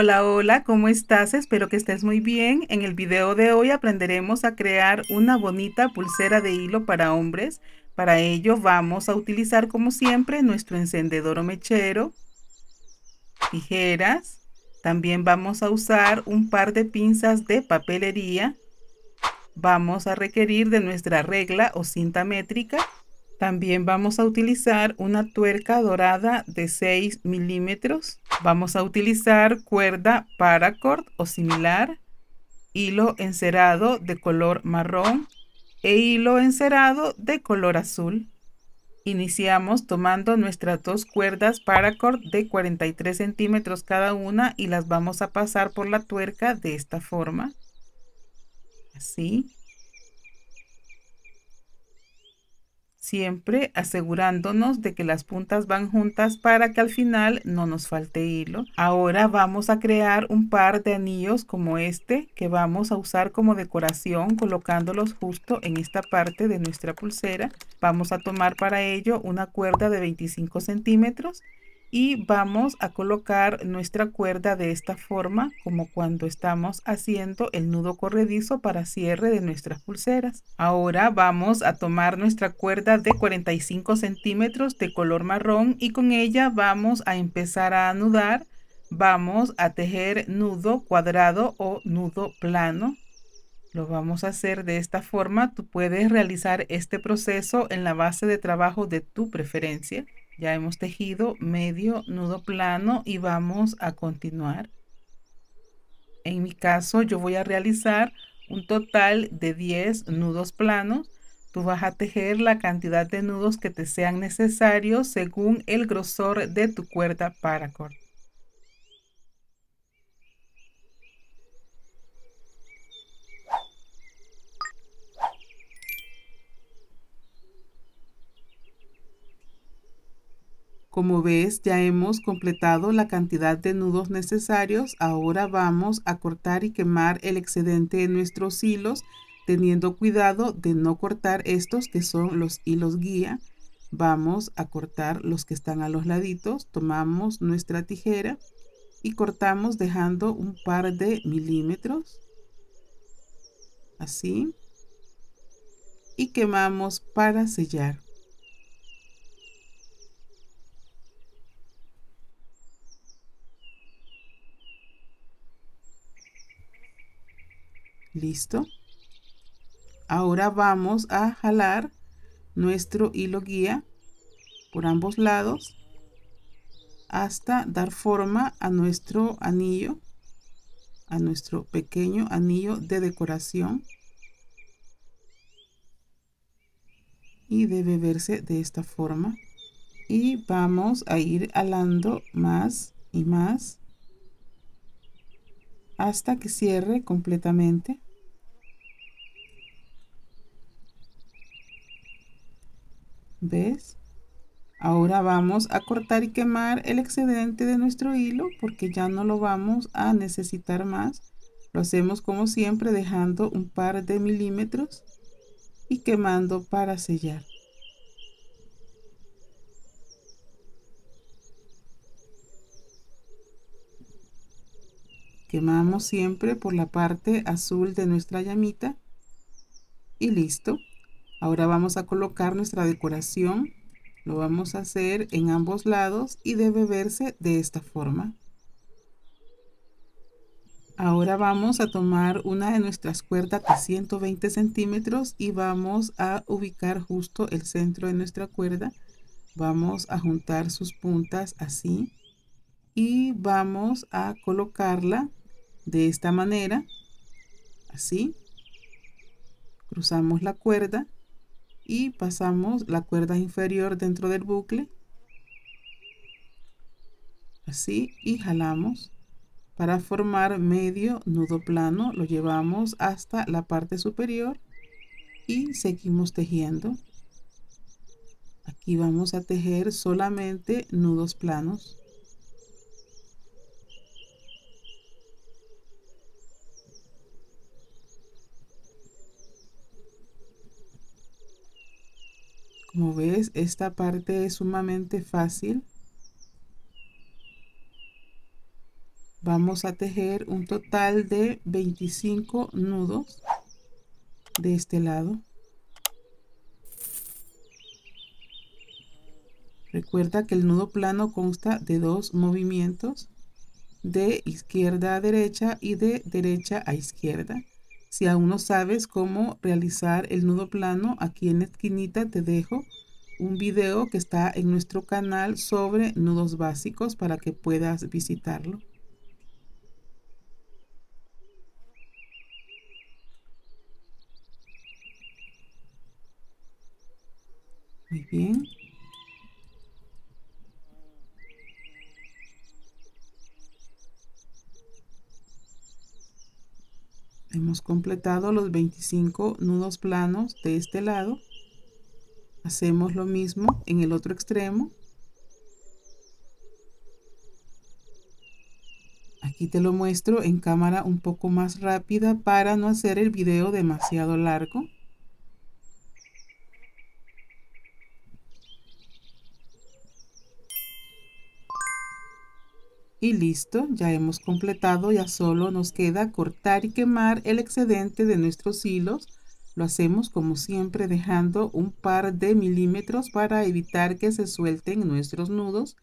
Hola, hola, ¿cómo estás? Espero que estés muy bien. En el video de hoy aprenderemos a crear una bonita pulsera de hilo para hombres. Para ello vamos a utilizar como siempre nuestro encendedor o mechero, tijeras, también vamos a usar un par de pinzas de papelería. Vamos a requerir de nuestra regla o cinta métrica también vamos a utilizar una tuerca dorada de 6 milímetros. Vamos a utilizar cuerda paracord o similar, hilo encerado de color marrón e hilo encerado de color azul. Iniciamos tomando nuestras dos cuerdas paracord de 43 centímetros cada una y las vamos a pasar por la tuerca de esta forma. Así. siempre asegurándonos de que las puntas van juntas para que al final no nos falte hilo. Ahora vamos a crear un par de anillos como este que vamos a usar como decoración colocándolos justo en esta parte de nuestra pulsera. Vamos a tomar para ello una cuerda de 25 centímetros y vamos a colocar nuestra cuerda de esta forma como cuando estamos haciendo el nudo corredizo para cierre de nuestras pulseras. Ahora vamos a tomar nuestra cuerda de 45 centímetros de color marrón y con ella vamos a empezar a anudar. Vamos a tejer nudo cuadrado o nudo plano. Lo vamos a hacer de esta forma. Tú puedes realizar este proceso en la base de trabajo de tu preferencia. Ya hemos tejido medio nudo plano y vamos a continuar. En mi caso yo voy a realizar un total de 10 nudos planos. Tú vas a tejer la cantidad de nudos que te sean necesarios según el grosor de tu cuerda para cortar. Como ves, ya hemos completado la cantidad de nudos necesarios. Ahora vamos a cortar y quemar el excedente de nuestros hilos, teniendo cuidado de no cortar estos que son los hilos guía. Vamos a cortar los que están a los laditos. Tomamos nuestra tijera y cortamos dejando un par de milímetros. Así. Y quemamos para sellar. listo ahora vamos a jalar nuestro hilo guía por ambos lados hasta dar forma a nuestro anillo a nuestro pequeño anillo de decoración y debe verse de esta forma y vamos a ir alando más y más hasta que cierre completamente ¿Ves? Ahora vamos a cortar y quemar el excedente de nuestro hilo porque ya no lo vamos a necesitar más. Lo hacemos como siempre dejando un par de milímetros y quemando para sellar. Quemamos siempre por la parte azul de nuestra llamita y listo. Ahora vamos a colocar nuestra decoración. Lo vamos a hacer en ambos lados y debe verse de esta forma. Ahora vamos a tomar una de nuestras cuerdas de 120 centímetros y vamos a ubicar justo el centro de nuestra cuerda. Vamos a juntar sus puntas así y vamos a colocarla de esta manera, así. Cruzamos la cuerda y pasamos la cuerda inferior dentro del bucle así y jalamos para formar medio nudo plano lo llevamos hasta la parte superior y seguimos tejiendo aquí vamos a tejer solamente nudos planos Como ves, esta parte es sumamente fácil. Vamos a tejer un total de 25 nudos de este lado. Recuerda que el nudo plano consta de dos movimientos, de izquierda a derecha y de derecha a izquierda. Si aún no sabes cómo realizar el nudo plano, aquí en la esquinita te dejo un video que está en nuestro canal sobre nudos básicos para que puedas visitarlo. Muy bien. Hemos completado los 25 nudos planos de este lado. Hacemos lo mismo en el otro extremo. Aquí te lo muestro en cámara un poco más rápida para no hacer el video demasiado largo. Y listo, ya hemos completado, ya solo nos queda cortar y quemar el excedente de nuestros hilos. Lo hacemos como siempre dejando un par de milímetros para evitar que se suelten nuestros nudos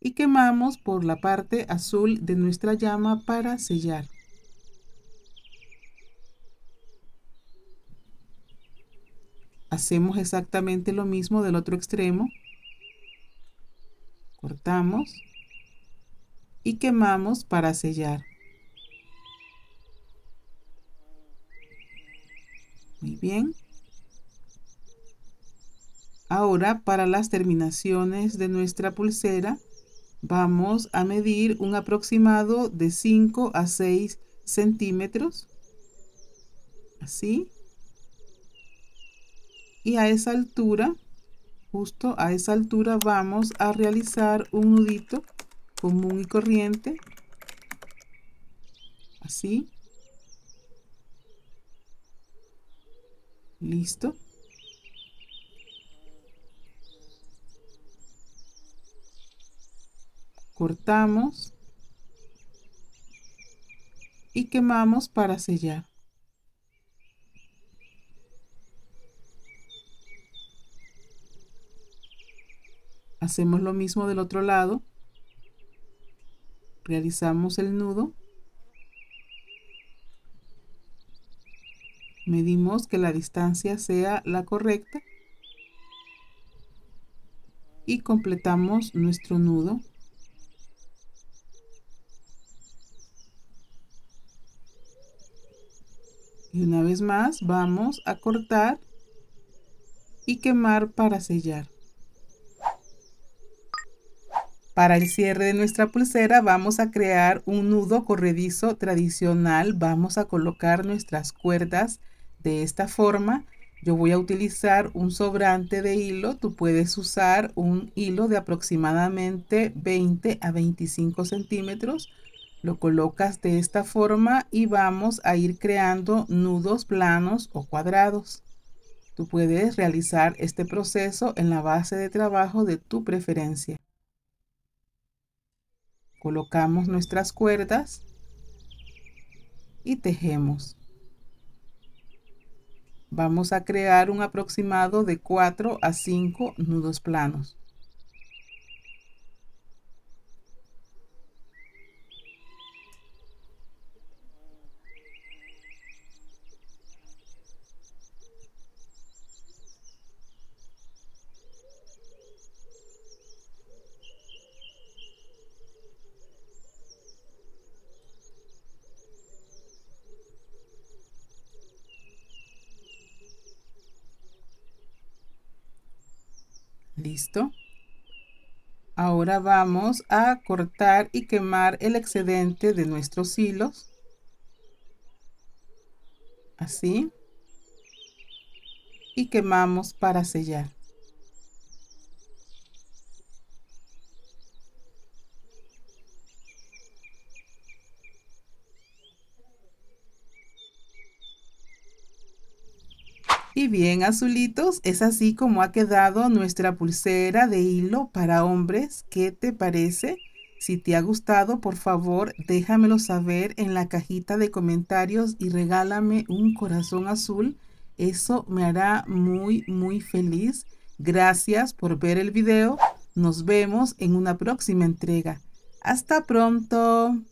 y quemamos por la parte azul de nuestra llama para sellar. Hacemos exactamente lo mismo del otro extremo. Cortamos y quemamos para sellar. Muy bien. Ahora para las terminaciones de nuestra pulsera vamos a medir un aproximado de 5 a 6 centímetros. Así. Y a esa altura, justo a esa altura vamos a realizar un nudito común y corriente, así. Listo. Cortamos y quemamos para sellar. Hacemos lo mismo del otro lado realizamos el nudo medimos que la distancia sea la correcta y completamos nuestro nudo y una vez más vamos a cortar y quemar para sellar para el cierre de nuestra pulsera vamos a crear un nudo corredizo tradicional. Vamos a colocar nuestras cuerdas de esta forma. Yo voy a utilizar un sobrante de hilo. Tú puedes usar un hilo de aproximadamente 20 a 25 centímetros. Lo colocas de esta forma y vamos a ir creando nudos planos o cuadrados. Tú puedes realizar este proceso en la base de trabajo de tu preferencia. Colocamos nuestras cuerdas y tejemos. Vamos a crear un aproximado de 4 a 5 nudos planos. Listo. Ahora vamos a cortar y quemar el excedente de nuestros hilos. Así. Y quemamos para sellar. Y bien, azulitos, es así como ha quedado nuestra pulsera de hilo para hombres. ¿Qué te parece? Si te ha gustado, por favor, déjamelo saber en la cajita de comentarios y regálame un corazón azul. Eso me hará muy, muy feliz. Gracias por ver el video. Nos vemos en una próxima entrega. Hasta pronto.